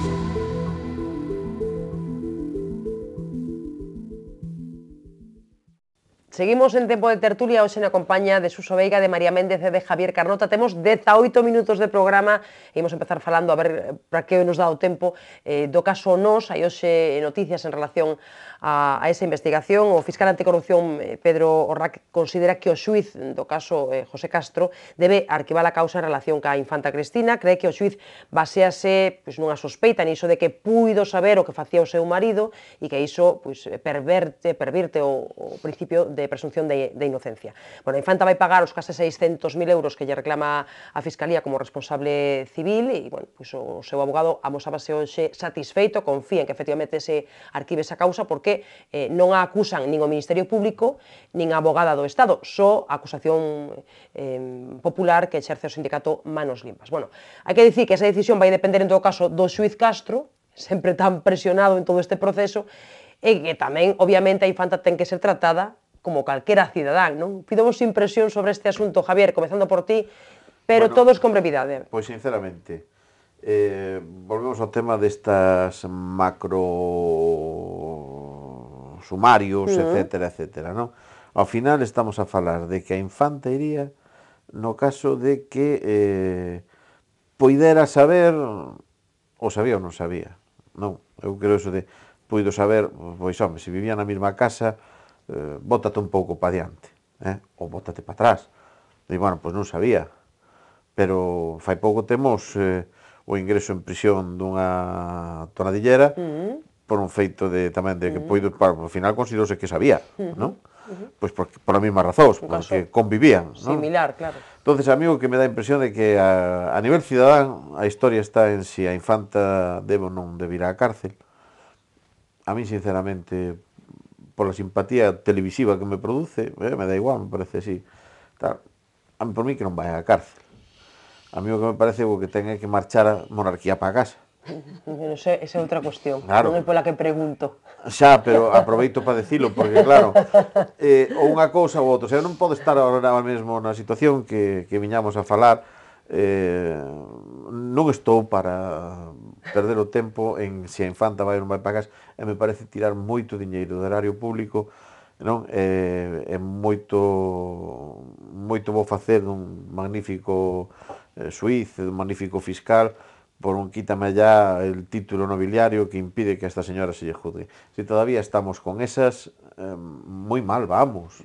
Seguimos en tempo de tertulia, hoxe na compañía de Suso Veiga, de María Méndez e de Javier Carnota. Temos 18 minutos de programa e imos empezar falando a ver para que nos dá o tempo eh, do caso Nos. Hai hoxe noticias en relación a, a esa investigación. O fiscal anticorrupción eh, Pedro Orrac considera que o xuiz do caso eh, José Castro debe arquivar a causa en relación ca infanta Cristina. Cree que o xuiz basease pois, nunha sospeita niso de que puido saber o que facía o seu marido e que iso pois, perverte, pervirte o, o principio de presunción de, de inocencia. Bueno, a infanta vai pagar os case 600.000 euros que lle reclama a Fiscalía como responsable civil e bueno, pois, o seu abogado amosabase hoxe satisfeito, confía en que efectivamente se arquive esa causa porque porque eh, non a acusan nin o Ministerio Público nin a abogada do Estado, só a acusación eh, popular que exerce o sindicato manos limpas. Bueno, hai que dicir que esa decisión vai depender en todo caso do Suiz Castro, sempre tan presionado en todo este proceso, e que tamén, obviamente, a infanta ten que ser tratada como calquera cidadán, non? Pido vos impresión sobre este asunto, Javier, comezando por ti, pero bueno, todos con brevidade. Pois, sinceramente, eh, volvemos ao tema destas macro sumarios, mm. etcétera, etcétera, non? Ao final estamos a falar de que a infanta iría no caso de que eh, poidera saber ou sabía ou non sabía. Non, eu creo iso de puido saber, pois home, se vivía na mesma casa, eh, bótate un pouco pa diante, eh? ou bótate pa atrás. E, bueno, pois non sabía. Pero fai pouco temos eh, o ingreso en prisión dunha tonadillera mm por un feito de tamén de que uh mm. -huh. poido para, ao final considerouse que sabía, uh -huh. non? Uh -huh. Pois por, por a mesma razón, porque convivían, non? Similar, claro. Entonces, amigo, que me dá a impresión de que a, a nivel cidadán a historia está en si a infanta debo non de vir á cárcel. A mí, sinceramente, pola simpatía televisiva que me produce, eh, me dá igual, me parece así. Tal. A mí, por mí, que non vai á cárcel. A mí o que me parece é que ten que marchar a monarquía para casa. Pero esa, esa é outra cuestión, claro. non é pola que pregunto. Xa, pero aproveito para decilo, porque claro, eh, ou unha cousa ou outra, o sea, non pode estar agora mesmo na situación que, que viñamos a falar, eh, non estou para perder o tempo en se a infanta vai ou non vai pagas, e me parece tirar moito diñeiro do erario público, non? É, eh, é moito moito vou facer dun magnífico eh, suiz, dun magnífico fiscal, por un quítame ya el título nobiliario que impide que a esta señora se le juzgue. Si todavía estamos con esas, eh, muy mal vamos,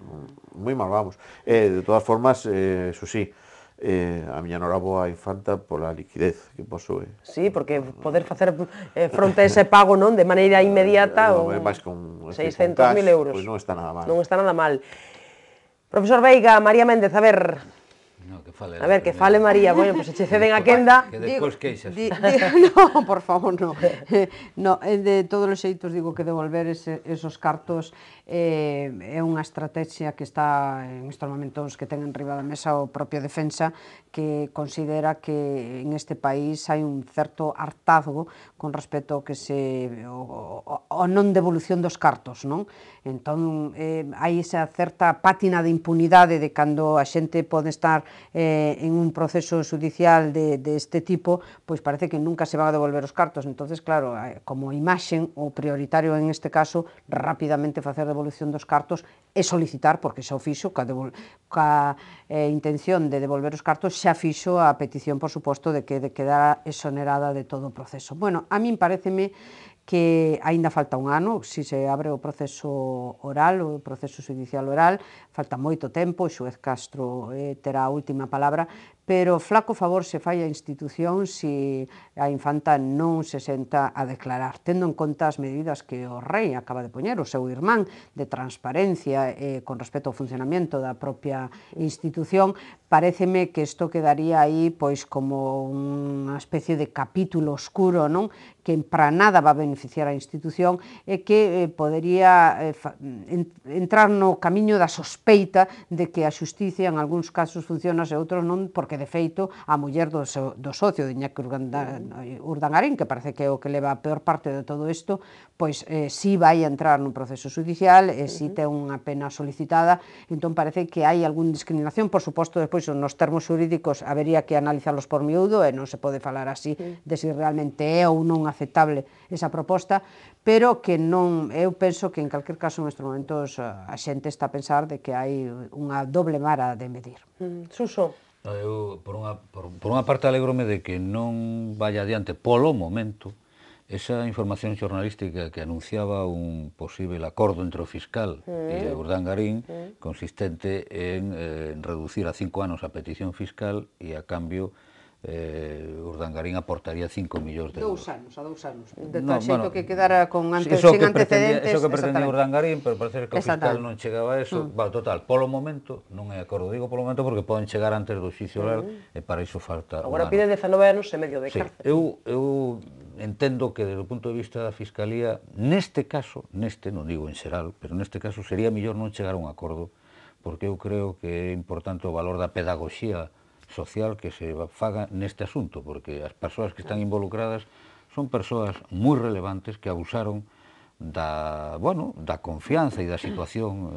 muy mal vamos. Eh, de todas formas, eh, eso sí, eh, a miña noraboa infanta pola liquidez que posúe. Sí, porque poder facer eh, fronte a ese pago non de maneira inmediata eh, non, é máis con 600.000 euros. Pois non está nada mal. Non está nada mal. Profesor Veiga, María Méndez, a ver, No, que fale a ver, que fale María, bueno, pois pues, se ceden a quenda... Que despois queixas. Di, di, no, por favor, no. No, eh, de todos os xeitos digo que devolver ese, esos cartos eh, é unha estrategia que está en estes momentos que ten en riba da mesa o propio defensa que considera que en este país hai un certo hartazgo con respecto ao que se o, o, o non devolución dos cartos, non? Entón eh, hai esa certa pátina de impunidade de cando a xente pode estar eh, en un proceso judicial de, de este tipo, pois parece que nunca se van a devolver os cartos. Entonces, claro, eh, como imaxen, o prioritario en este caso, rapidamente facer devolución dos cartos e solicitar, porque xa o fixo, ca, devol, ca eh, intención de devolver os cartos, xa fixo a petición, por suposto, de que de quedara exonerada de todo o proceso. Bueno, a min pareceme que aínda falta un ano, se se abre o proceso oral, o proceso judicial oral, falta moito tempo, o xuez Castro eh, terá a última palabra, pero flaco favor se fai a institución se a infanta non se senta a declarar, tendo en conta as medidas que o rei acaba de poñer, o seu irmán, de transparencia eh, con respecto ao funcionamento da propia institución, pareceme que isto quedaría aí pois como unha especie de capítulo oscuro, non? que para nada va a beneficiar a institución e que eh, podería eh, en, entrar no camiño da sospeita de que a xusticia en algúns casos funciona e outros non, porque que de feito a muller do, so, do socio de Iñaki Urdangarín, que parece que é o que leva a peor parte de todo isto, pois eh, si vai entrar nun proceso judicial, e eh, si ten unha pena solicitada, entón parece que hai algún discriminación, por suposto, despois nos termos jurídicos habería que analizarlos por miúdo e non se pode falar así de si realmente é ou non aceptable esa proposta, pero que non, eu penso que en calquer caso en estes momentos a xente está a pensar de que hai unha doble mara de medir. Mm, Suso, Eu, por unha, por, por unha parte, alegrome de que non vaya adiante polo momento esa información xornalística que anunciaba un posible acordo entre o fiscal mm. e Urdán Garín mm. consistente en, eh, en reducir a cinco anos a petición fiscal e a cambio eh, Urdangarín aportaría 5 millóns de euros. Dous anos, a dous anos. De tal no, xeito bueno, que quedara con ante, eso que antecedentes. Eso que pretendía Urdangarín, pero parece que o fiscal non chegaba a eso. Mm. Bueno, total, polo momento, non é acordo, digo polo momento porque poden chegar antes do xicio mm. e para iso falta Agora pide 19 anos e medio de sí, cárcel. Eu, eu entendo que desde o punto de vista da Fiscalía, neste caso, neste, non digo en xeral, pero neste caso sería mellor non chegar a un acordo, porque eu creo que é importante o valor da pedagogía social que se faga neste asunto, porque as persoas que están involucradas son persoas moi relevantes que abusaron da, bueno, da confianza e da situación eh,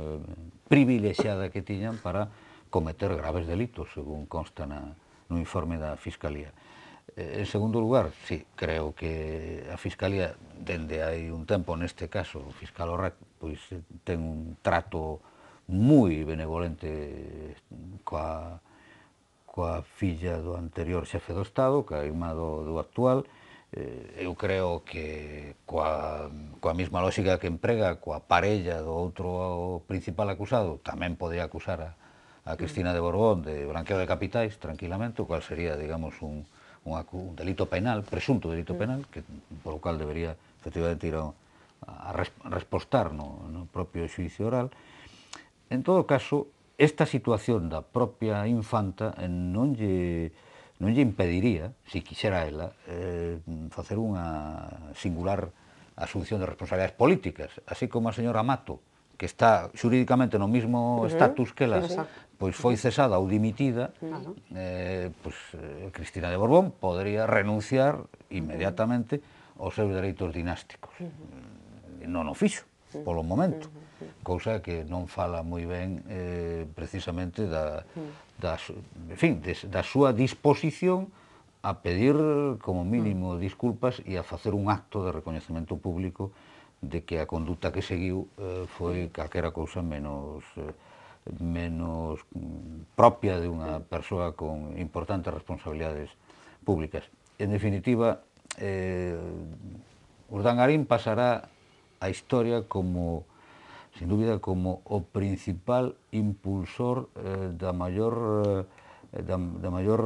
privilexiada que tiñan para cometer graves delitos, según consta na, no informe da Fiscalía. Eh, en segundo lugar, sí, creo que a Fiscalía, dende hai un tempo neste caso, o Fiscal Orrac, pois eh, ten un trato moi benevolente coa, coa filla do anterior xefe do Estado, coa irmá do, do actual, eh, eu creo que coa, coa mesma lógica que emprega coa parella do outro principal acusado, tamén podría acusar a, a Cristina de Borbón de branqueo de capitais tranquilamente, o cual sería, digamos, un, un, un delito penal, presunto delito mm. penal, que por o cual debería efectivamente ir a, a respostar no, no propio xuicio oral. En todo caso, esta situación da propia infanta eh, non lle non lle impediría, se si quixera ela, eh, facer unha singular asunción de responsabilidades políticas, así como a señora Mato, que está xurídicamente no mismo uh -huh. que ela, sí, sí. pois foi cesada ou dimitida, uh -huh. eh, pois eh, Cristina de Borbón podría renunciar inmediatamente aos seus dereitos dinásticos. Uh eh, -huh. Non o fixo, polo momento. Uh -huh cousa que non fala moi ben eh, precisamente da, da, en fin, de, da súa disposición a pedir como mínimo mm. disculpas e a facer un acto de recoñecemento público de que a conduta que seguiu eh, foi calquera cousa menos eh, menos mm, propia de unha persoa con importantes responsabilidades públicas. En definitiva, eh, Urdangarín pasará a historia como sin dúbida, como o principal impulsor eh, da maior, eh, da, da maior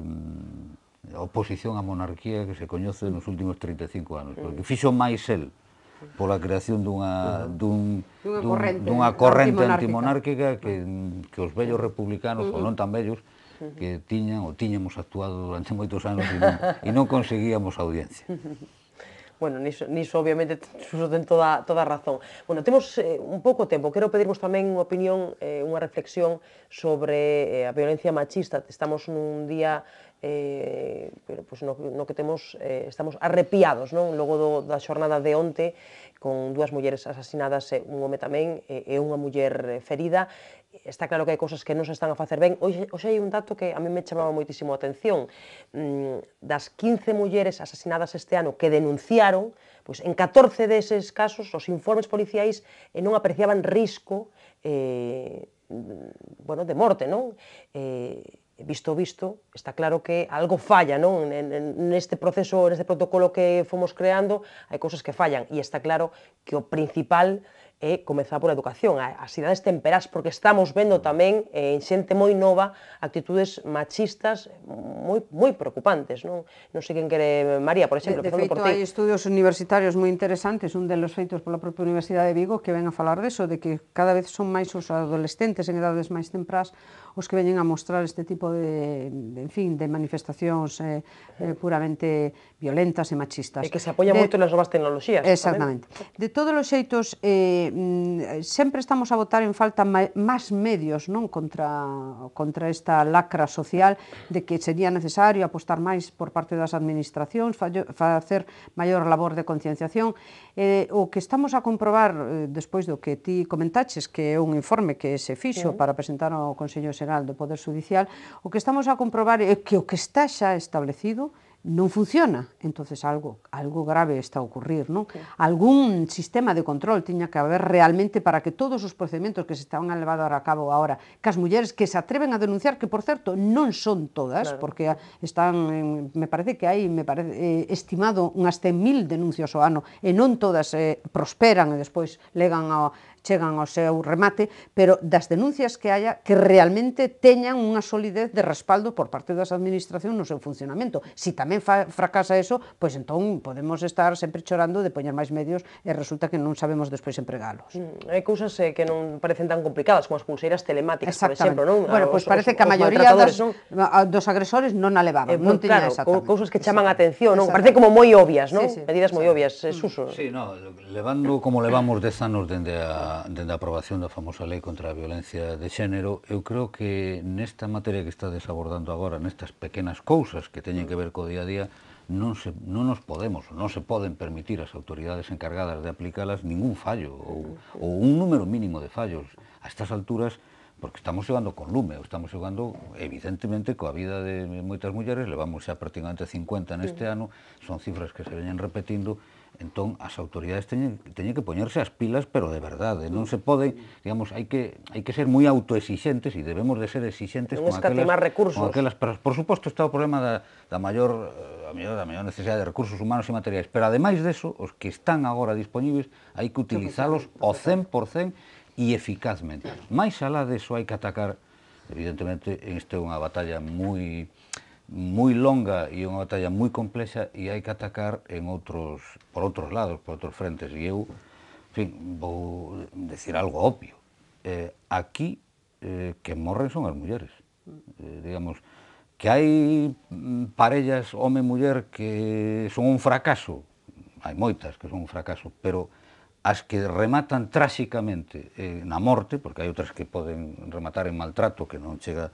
eh, oposición á monarquía que se coñece nos últimos 35 anos, porque mm. fixo máis el pola creación dunha, dun, dunha dun, corrente, dunha corrente antimonárquica, que, que os vellos republicanos, ou non tan vellos, que tiñan ou tiñamos actuado durante moitos anos e non, e non conseguíamos audiencia. Bueno, niso, niso obviamente xuso ten toda, toda a razón. Bueno, temos eh, un pouco tempo, quero pedirvos tamén unha opinión, eh, unha reflexión sobre eh, a violencia machista. Estamos nun día eh, pero, pues, pois, no, no que temos, eh, estamos arrepiados non? logo do, da xornada de onte con dúas mulleres asasinadas, un home tamén e unha muller eh, ferida. Está claro que hai cousas que non se están a facer ben. Hoxe, hoxe hai un dato que a mí me chamaba moitísimo a atención. Mm, das 15 mulleres asasinadas este ano que denunciaron, pois en 14 deses casos os informes policiais eh, non apreciaban risco eh, mm, bueno, de morte, non? Eh, visto o visto, está claro que algo falla, non? Neste proceso, neste protocolo que fomos creando, hai cousas que fallan e está claro que o principal é comezar por a educación. As cidades temperás, porque estamos vendo tamén en xente moi nova actitudes machistas moi, moi preocupantes. Non, non sei quen quere María, por exemplo. De, de feito, por hai estudios universitarios moi interesantes, un delos feitos pola propia Universidade de Vigo, que ven a falar deso, de que cada vez son máis os adolescentes en edades máis temprás os que veñen a mostrar este tipo de, en fin, de manifestacións eh, eh, puramente violentas e machistas. E que se apoia de, moito nas novas tecnologías. Exactamente. Tamén. De todos os xeitos, eh, mm, sempre estamos a votar en falta máis medios non contra, contra esta lacra social de que sería necesario apostar máis por parte das administracións, fallo, facer maior labor de concienciación. Eh, o que estamos a comprobar, eh, despois do que ti comentaches, que é un informe que se fixo sí. para presentar ao Consello de Xeral do Poder Judicial, o que estamos a comprobar é que o que está xa establecido non funciona. entonces algo algo grave está a ocurrir, non? Sí. Algún sistema de control tiña que haber realmente para que todos os procedementos que se estaban a levar a cabo agora, que as mulleres que se atreven a denunciar, que por certo non son todas, claro. porque están, me parece que hai, me parece, eh, estimado unhas 100.000 denuncias ao ano, e non todas eh, prosperan e despois legan ao, chegan ao seu remate, pero das denuncias que haya que realmente teñan unha solidez de respaldo por parte das administracións no seu funcionamento. Si tamén fracasa eso, pois entón podemos estar sempre chorando de poñer máis medios e resulta que non sabemos despois empregalos. Mm, hai cousas eh, que non parecen tan complicadas como as pulseiras telemáticas, por exemplo, non? Bueno, ah, pois pues parece os, que a maioría das, non? dos agresores non a levaban, eh, non tiña claro, cousas que chaman a atención, non? Parece como moi obvias, non? Sí, sí, Medidas moi obvias, é Suso. Mm. Sí, no, levando como levamos dez anos dende a dende a aprobación da famosa lei contra a violencia de xénero, eu creo que nesta materia que estades abordando agora, nestas pequenas cousas que teñen que ver co día a día, non, se, non nos podemos, non se poden permitir as autoridades encargadas de aplicalas ningún fallo ou, ou un número mínimo de fallos. A estas alturas, porque estamos xogando con lume, estamos xogando evidentemente coa vida de moitas mulleres, levamos xa prácticamente 50 neste ano, son cifras que se veñen repetindo, Entón, as autoridades teñen, teñen que poñerse as pilas, pero de verdade, non se poden, digamos, hai que, hai que ser moi autoexixentes e debemos de ser exixentes con aquelas, recursos. con aquelas, pero, por suposto está o problema da, da maior eh, a mellor, da mellor necesidade de recursos humanos e materiais, pero ademais deso, os que están agora disponibles, hai que utilizalos ao 100% e eficazmente. Máis alá deso hai que atacar, evidentemente, isto é unha batalla moi moi longa e unha batalla moi complexa e hai que atacar en outros, por outros lados, por outros frentes. E eu, en fin, vou decir algo obvio. Eh, aquí, eh, que morren son as mulleres. Eh, digamos, que hai mm, parellas home-muller que son un fracaso, hai moitas que son un fracaso, pero as que rematan tráxicamente eh, na morte, porque hai outras que poden rematar en maltrato que non chega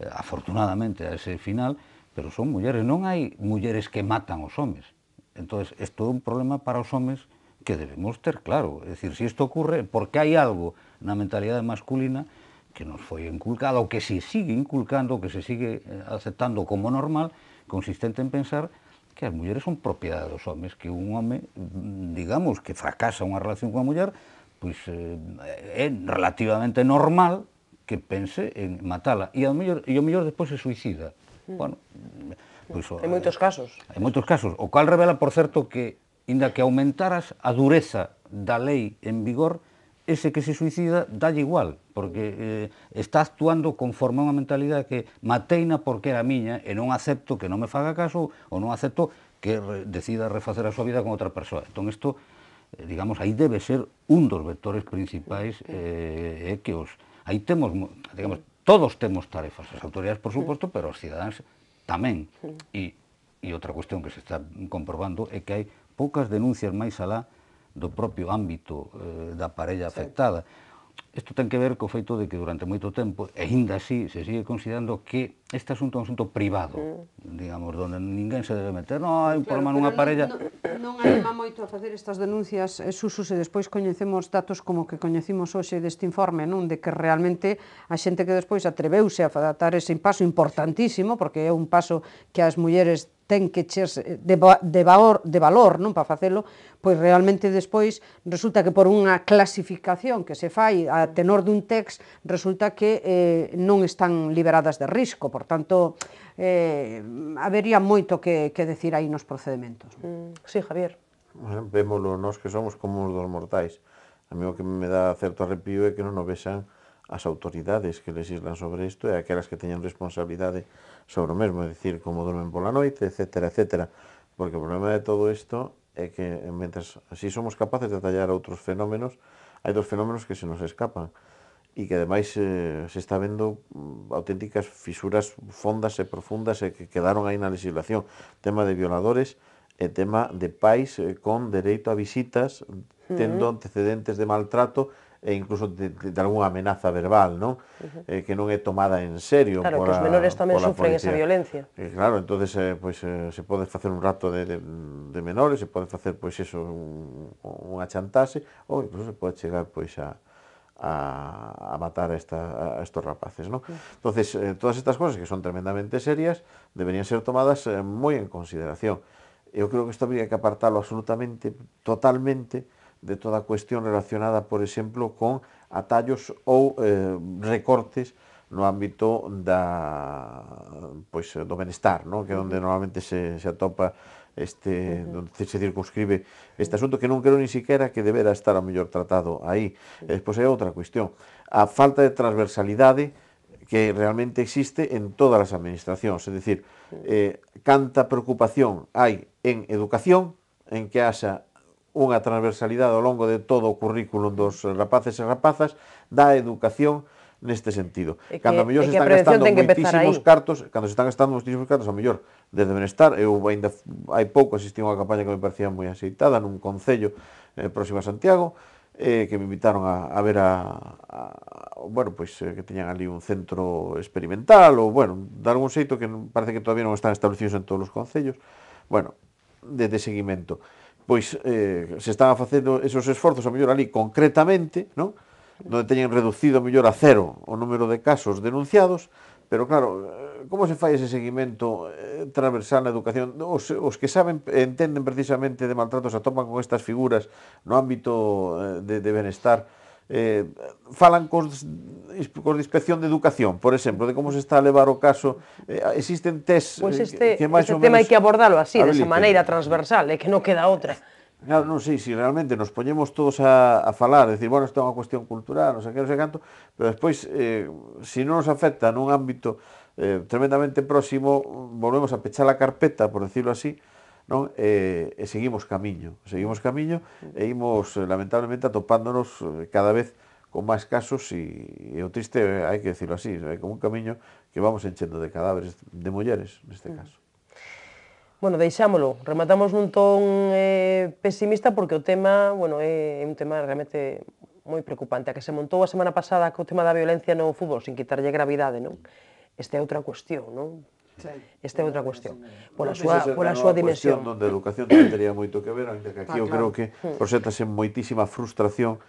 eh, afortunadamente a ese final, pero son mulleres, non hai mulleres que matan os homes. Entón, isto é un problema para os homes que debemos ter claro. É dicir, se isto ocurre, porque hai algo na mentalidade masculina que nos foi inculcado, ou que se sigue inculcando, ou que se sigue eh, aceptando como normal, consistente en pensar que as mulleres son propiedade dos homes, que un home, mm, digamos, que fracasa unha relación con a muller, pois eh, é relativamente normal que pense en matala. E, ao mellor, e ao mellor despois se suicida. Mm. Bueno, pois, pues, hai moitos eh, casos. En moitos casos, o cal revela, por certo, que inda que aumentaras a dureza da lei en vigor, ese que se suicida dalle igual, porque eh, está actuando conforme a unha mentalidade que mateina porque era miña e non acepto que non me faga caso ou non acepto que re, decida refacer a súa vida con outra persoa. Entón, isto, eh, digamos, aí debe ser un dos vectores principais mm. eh, que os... Aí temos, digamos, Todos temos tarefas, as autoridades, por suposto, pero os cidadáns tamén. E, e outra cuestión que se está comprobando é que hai poucas denuncias máis alá do propio ámbito eh, da parella afectada. Isto ten que ver co feito de que durante moito tempo, e ainda así, se sigue considerando que este asunto é un asunto privado, mm. digamos, donde ninguén se debe meter. Non, hai un claro, problema nunha parella... Non, non anima moito a facer estas denuncias e eh, susus e despois coñecemos datos como que coñecimos hoxe deste informe, non? De que realmente a xente que despois atreveuse a dar ese paso importantísimo, porque é un paso que as mulleres ten que ches eh, de, de, valor, de valor non para facelo, pois realmente despois resulta que por unha clasificación que se fai a tenor dun text resulta que eh, non están liberadas de risco, por por tanto, eh, habería moito que, que decir aí nos procedementos. Mm, sí, Javier. Vémoslo, nós que somos como os dos mortais. A mí o que me dá certo arrepío é que non o vexan as autoridades que legislan sobre isto e aquelas que teñen responsabilidade sobre o mesmo, é dicir, como dormen pola noite, etc, etc. Porque o problema de todo isto é que, eh, mentre así somos capaces de tallar outros fenómenos, hai dos fenómenos que se nos escapan e que ademais eh, se está vendo mm, auténticas fisuras fondas e profundas e que quedaron aí na legislación. Tema de violadores e tema de pais eh, con dereito a visitas tendo antecedentes de maltrato e incluso de, de, de algunha amenaza verbal, non? Uh -huh. eh, que non é tomada en serio Claro, por que os menores tamén sufren policía. esa violencia. Eh, claro, entonces eh, pois eh, se pode facer un rato de, de, de menores, se pode facer pois eso un, unha chantase ou incluso se pode chegar pois a a, a matar a, esta, a, estos rapaces. ¿no? Sí. Entonces, eh, todas estas cosas que son tremendamente serias deberían ser tomadas eh, muy en consideración. Yo creo que esto habría que apartarlo absolutamente, totalmente, de toda cuestión relacionada, por exemplo, con atallos ou eh, recortes no ámbito da, pois, do benestar, no? que é onde normalmente se, se atopa este uh -huh. onde se circunscribe este asunto que non creo ni siquiera que debera estar a mellor tratado aí. E eh, despois hai outra cuestión. A falta de transversalidade que realmente existe en todas as administracións, é dicir, eh, canta preocupación hai en educación, en que haxa unha transversalidade ao longo de todo o currículum dos rapaces e rapazas, da educación, neste sentido. que, cando a mellor se están gastando moitísimos cartos, cando se están gastando moitísimos cartos, a mellor desde benestar, eu ainda hai pouco asistí a unha campaña que me parecía moi aceitada nun concello eh, próximo a Santiago, eh, que me invitaron a, a ver a, a bueno, pois pues, eh, que teñan ali un centro experimental ou bueno, de algún xeito que parece que todavía non están establecidos en todos os concellos. Bueno, de, de seguimento. Pois eh, se están facendo esos esforzos, a mellor ali concretamente, non? non teñen reducido mellor a cero o número de casos denunciados, pero claro, eh, como se fai ese seguimento eh, transversal na educación? Os, os que saben entenden precisamente de maltratos, atopan con estas figuras no ámbito eh, de, de benestar, eh, falan cos, cos inspección de educación, por exemplo, de como se está a levar o caso, eh, existen test... Pois pues este, que máis este tema menos... hai que abordalo así, de de maneira transversal, é eh, que non queda outra. Claro, non sei se si realmente nos poñemos todos a, a falar, a decir, bueno, isto é unha cuestión cultural, non sei que, non sei canto, pero despois, eh, se si non nos afecta nun ámbito eh, tremendamente próximo, volvemos a pechar a carpeta, por decirlo así, non? E, eh, e seguimos camiño, seguimos camiño e imos, eh, lamentablemente, atopándonos eh, cada vez con máis casos e, e o triste, hai que decirlo así, é como un camiño que vamos enchendo de cadáveres de mulleres, neste mm. caso. Bueno, deixámolo, rematamos nun ton eh, pesimista porque o tema, bueno, é un tema realmente moi preocupante. A que se montou a semana pasada co tema da violencia no fútbol, sin quitarlle gravidade, non? Esta é outra cuestión, non? Esta é outra cuestión. Pola súa, pola súa dimensión. Cuestión onde a educación non moito que ver, ainda que aquí eu ah, creo que hmm. proxétase moitísima frustración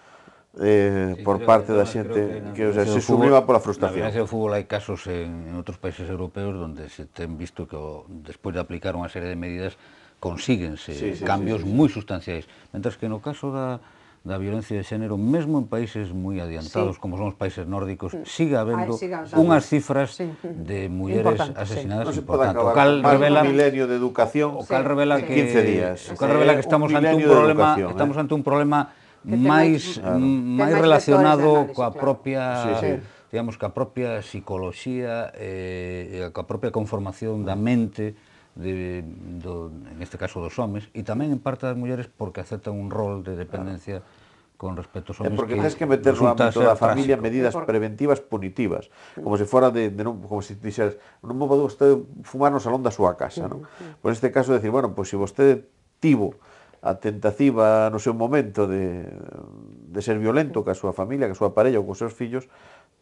eh, sí, por parte da xente que, que, que o sea, se sublima pola frustración. Na violencia do fútbol hai casos en, en outros países europeos onde se ten visto que despois de aplicar unha serie de medidas consíguense sí, sí, cambios sí, sí, moi sustanciais, Mentre que no caso da da violencia de xénero, mesmo en países moi adiantados, sí. como son os países nórdicos, mm. siga habendo unhas cifras sí. de mulleres Importante, asesinadas sí. no importantes. O cal revela un milenio de educación, o cal revela sí. que 15 días. O cal revela que eh, estamos un ante un problema, estamos eh? ante un problema máis máis relacionado coa claro. propia sí, sí. digamos coa propia psicoloxía eh, e eh, coa propia conformación da mente de, do, en este caso dos homes e tamén en parte das mulleres porque aceptan un rol de dependencia claro con respecto aos homens. É porque tens que meter no ámbito da familia trásico. medidas preventivas punitivas, como se fora de, de non, como se dixeras, non me pode vostede fumar no salón da súa casa, non? Pois pues neste caso decir, bueno, pois pues, se si vostede tivo a tentativa no seu momento de, de ser violento ca súa familia, ca súa parella ou cos seus fillos,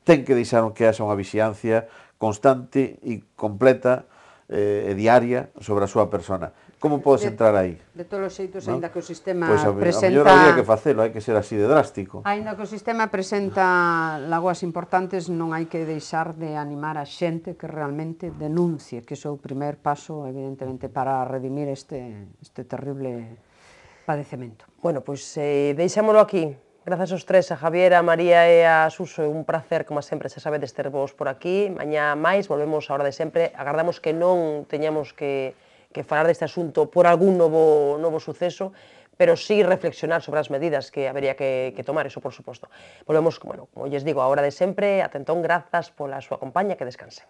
ten que deixar que haxa unha vixiancia constante e completa eh, e diaria sobre a súa persona. Como podes entrar aí? De todos os xeitos, ¿no? ainda que o sistema pues a, presenta... Pois a mellor que facelo, hai que ser así de drástico. Ainda que o sistema presenta lagoas importantes, non hai que deixar de animar a xente que realmente denuncie, que iso é o primer paso, evidentemente, para redimir este, este terrible padecemento. Bueno, pois eh, deixámolo aquí. Grazas aos tres, a Javier, a María e a Suso, un placer, como sempre, xa sabe, dester vos por aquí. Mañá máis, volvemos a hora de sempre. Agardamos que non teñamos que, que falar deste asunto por algún novo, novo suceso, pero sí reflexionar sobre as medidas que habería que, que tomar, eso por suposto. Volvemos, bueno, como lles digo, a hora de sempre. Atentón, grazas pola súa compañía, que descansen.